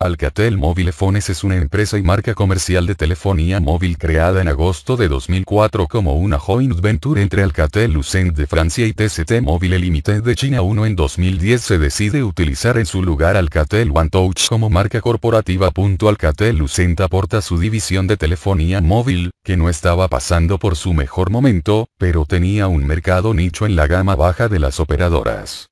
Alcatel Mobile Phones es una empresa y marca comercial de telefonía móvil creada en agosto de 2004 como una joint venture entre Alcatel Lucent de Francia y TCT Mobile Limited de China. 1 en 2010 se decide utilizar en su lugar Alcatel One Touch como marca corporativa. Alcatel Lucent aporta su división de telefonía móvil, que no estaba pasando por su mejor momento, pero tenía un mercado nicho en la gama baja de las operadoras.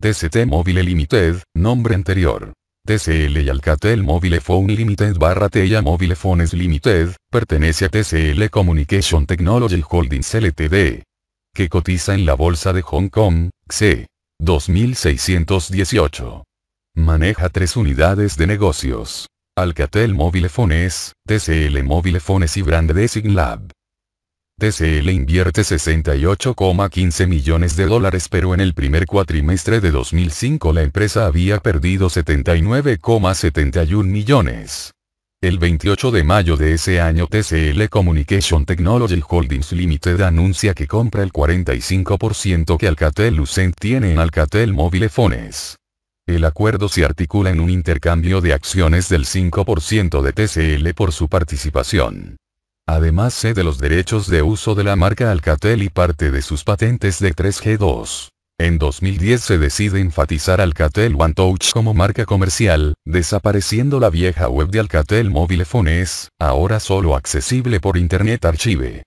TCT Mobile Limited, nombre anterior. TCL y Alcatel Mobile Phone Limited barra Tella Mobile Phones Limited, pertenece a TCL Communication Technology Holdings Ltd. Que cotiza en la bolsa de Hong Kong, C. 2618. Maneja tres unidades de negocios. Alcatel Mobile Phones, TCL Mobile Phones y Brand Design Lab. TCL invierte 68,15 millones de dólares pero en el primer cuatrimestre de 2005 la empresa había perdido 79,71 millones. El 28 de mayo de ese año TCL Communication Technology Holdings Limited anuncia que compra el 45% que Alcatel Lucent tiene en Alcatel Mobile Phones. El acuerdo se articula en un intercambio de acciones del 5% de TCL por su participación. Además cede de los derechos de uso de la marca Alcatel y parte de sus patentes de 3G2. En 2010 se decide enfatizar Alcatel One Touch como marca comercial, desapareciendo la vieja web de Alcatel Móvil Phones, ahora solo accesible por Internet Archive.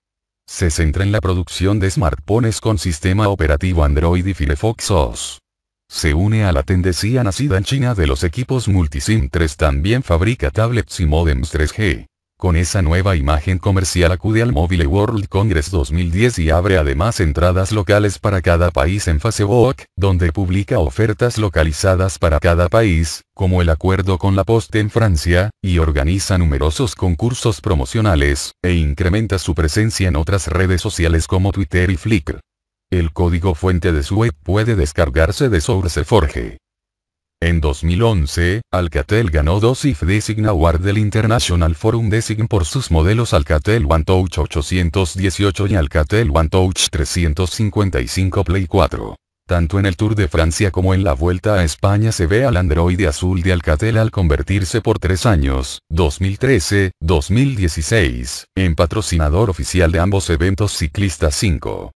Se centra en la producción de smartphones con sistema operativo Android y Firefox OS. Se une a la tendencia nacida en China de los equipos multisim 3 también fabrica tablets y modems 3G. Con esa nueva imagen comercial acude al Mobile World Congress 2010 y abre además entradas locales para cada país en Facebook, donde publica ofertas localizadas para cada país, como el acuerdo con la Poste en Francia, y organiza numerosos concursos promocionales, e incrementa su presencia en otras redes sociales como Twitter y Flickr. El código fuente de su web puede descargarse de SourceForge. En 2011, Alcatel ganó dos IF Design Award del International Forum Design por sus modelos Alcatel One Touch 818 y Alcatel One Touch 355 Play 4. Tanto en el Tour de Francia como en la Vuelta a España se ve al androide azul de Alcatel al convertirse por tres años, 2013, 2016, en patrocinador oficial de ambos eventos ciclistas 5.